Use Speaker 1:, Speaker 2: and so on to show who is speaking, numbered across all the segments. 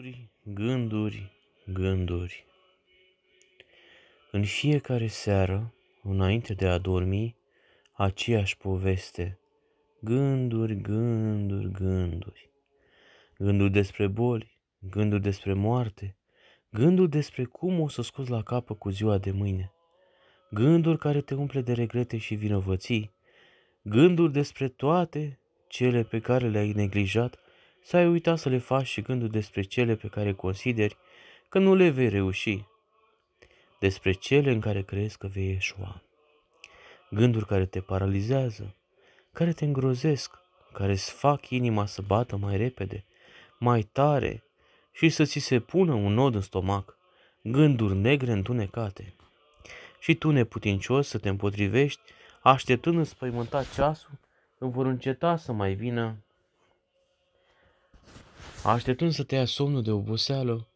Speaker 1: Gânduri,
Speaker 2: gânduri, gânduri. În fiecare seară, înainte de a dormi, aceeași poveste. Gânduri, gânduri, gânduri. Gânduri despre boli, gânduri despre moarte, gânduri despre cum o să scoți la capă cu ziua de mâine. Gânduri care te umple de regrete și vinovății, gânduri despre toate cele pe care le-ai neglijat să ai uitat să le faci și gândul despre cele pe care consideri că nu le vei reuși, despre cele în care crezi că vei eșua. Gânduri care te paralizează, care te îngrozesc, care îți fac inima să bată mai repede, mai tare și să ți se pună un nod în stomac, gânduri negre întunecate. Și tu, neputincios, să te împotrivești, așteptând înspăimântat ceasul, îmi vor înceta să mai vină așteptând să te ia somnul de oboseală,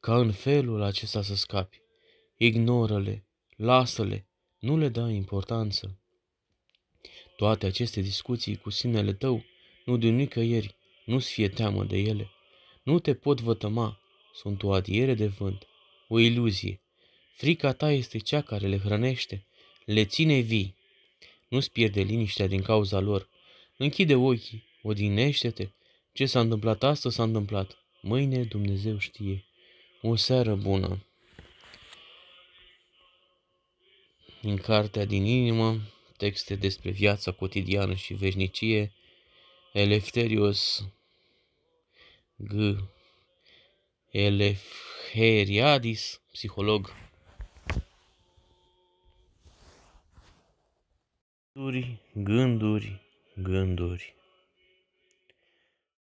Speaker 2: ca în felul acesta să scapi. Ignoră-le, lasă-le, nu le dai importanță. Toate aceste discuții cu sinele tău, nu de nicăieri, nu-ți fie teamă de ele. Nu te pot vătăma, sunt o adiere de vânt, o iluzie. Frica ta este cea care le hrănește, le ține vii. Nu-ți pierde liniștea din cauza lor. Închide ochii, odinește-te, ce s-a întâmplat astăzi s-a întâmplat. Mâine Dumnezeu știe. O seară bună. Din cartea din inimă, texte despre viața cotidiană și veșnicie, Elefterios G. Elefheriadis, psiholog. Gânduri, gânduri, gânduri.